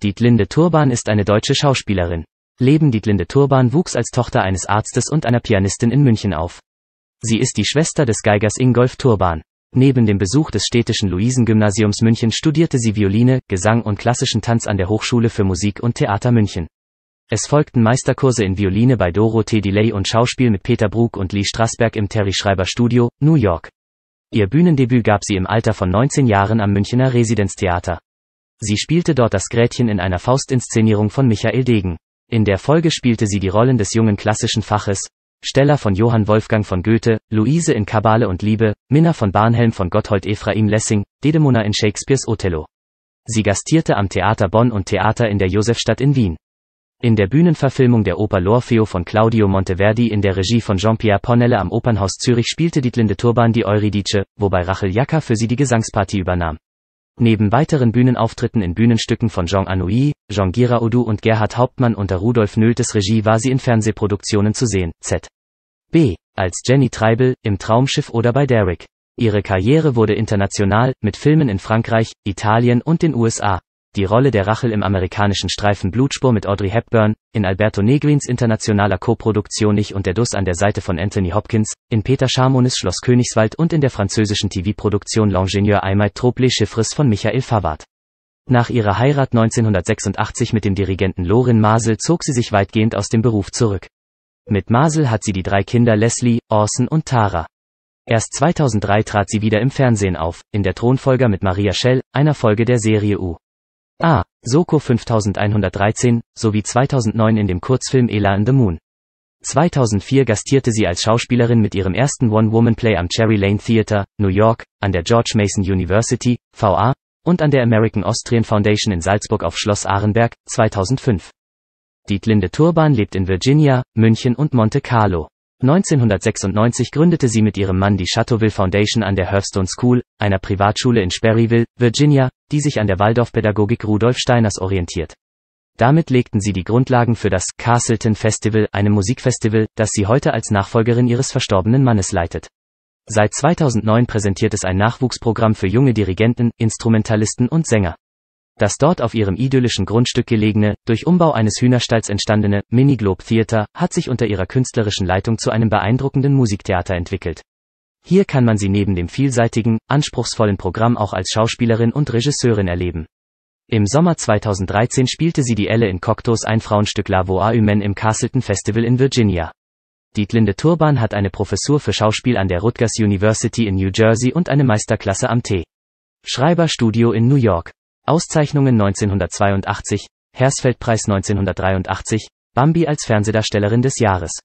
Dietlinde Turban ist eine deutsche Schauspielerin. Leben Dietlinde Turban wuchs als Tochter eines Arztes und einer Pianistin in München auf. Sie ist die Schwester des Geigers Ingolf Turban. Neben dem Besuch des städtischen Luisengymnasiums München studierte sie Violine, Gesang und klassischen Tanz an der Hochschule für Musik und Theater München. Es folgten Meisterkurse in Violine bei Dorothee Delay und Schauspiel mit Peter Brug und Lee Strasberg im Terry Schreiber Studio, New York. Ihr Bühnendebüt gab sie im Alter von 19 Jahren am Münchner Residenztheater. Sie spielte dort das Gretchen in einer Faustinszenierung von Michael Degen. In der Folge spielte sie die Rollen des jungen klassischen Faches, Steller von Johann Wolfgang von Goethe, Luise in Kabale und Liebe, Minna von Barnhelm von Gotthold Ephraim Lessing, Dedemona in Shakespeares Othello. Sie gastierte am Theater Bonn und Theater in der Josefstadt in Wien. In der Bühnenverfilmung der Oper L'Orfeo von Claudio Monteverdi in der Regie von Jean-Pierre Ponelle am Opernhaus Zürich spielte Dietlinde Turban die Euridice, wobei Rachel Jacker für sie die Gesangspartie übernahm. Neben weiteren Bühnenauftritten in Bühnenstücken von Jean Anoui, Jean Giraudoux und Gerhard Hauptmann unter Rudolf Nöltes Regie war sie in Fernsehproduktionen zu sehen, z. B. als Jenny Treibel, im Traumschiff oder bei Derek. Ihre Karriere wurde international, mit Filmen in Frankreich, Italien und den USA, die Rolle der Rachel im amerikanischen Streifen Blutspur mit Audrey Hepburn, in Alberto Negrins internationaler Koproduktion Ich und der Duss an der Seite von Anthony Hopkins, in Peter Schamones Schloss Königswald und in der französischen TV-Produktion L'Ingénieur Aimait Trop les Chiffres von Michael Favard. Nach ihrer Heirat 1986 mit dem Dirigenten Lorin Masel zog sie sich weitgehend aus dem Beruf zurück. Mit Masel hat sie die drei Kinder Leslie, Orson und Tara. Erst 2003 trat sie wieder im Fernsehen auf, in der Thronfolger mit Maria Schell, einer Folge der Serie U. A. Soko 5113, sowie 2009 in dem Kurzfilm Ela in the Moon. 2004 gastierte sie als Schauspielerin mit ihrem ersten One-Woman-Play am Cherry Lane Theater, New York, an der George Mason University, VA, und an der American Austrian Foundation in Salzburg auf Schloss Arenberg, 2005. Dietlinde Turban lebt in Virginia, München und Monte Carlo. 1996 gründete sie mit ihrem Mann die Chateauville Foundation an der Hearthstone School, einer Privatschule in Sperryville, Virginia, die sich an der Waldorfpädagogik Rudolf Steiners orientiert. Damit legten sie die Grundlagen für das Castleton Festival, einem Musikfestival, das sie heute als Nachfolgerin ihres verstorbenen Mannes leitet. Seit 2009 präsentiert es ein Nachwuchsprogramm für junge Dirigenten, Instrumentalisten und Sänger. Das dort auf ihrem idyllischen Grundstück gelegene, durch Umbau eines Hühnerstalls entstandene Mini Globe Theater hat sich unter ihrer künstlerischen Leitung zu einem beeindruckenden Musiktheater entwickelt. Hier kann man sie neben dem vielseitigen, anspruchsvollen Programm auch als Schauspielerin und Regisseurin erleben. Im Sommer 2013 spielte sie die Elle in Cocteau's ein Frauenstück La Voix Humaine im Castleton Festival in Virginia. Dietlinde Turban hat eine Professur für Schauspiel an der Rutgers University in New Jersey und eine Meisterklasse am T. Schreiber Studio in New York. Auszeichnungen 1982, Hersfeldpreis 1983, Bambi als Fernsehdarstellerin des Jahres.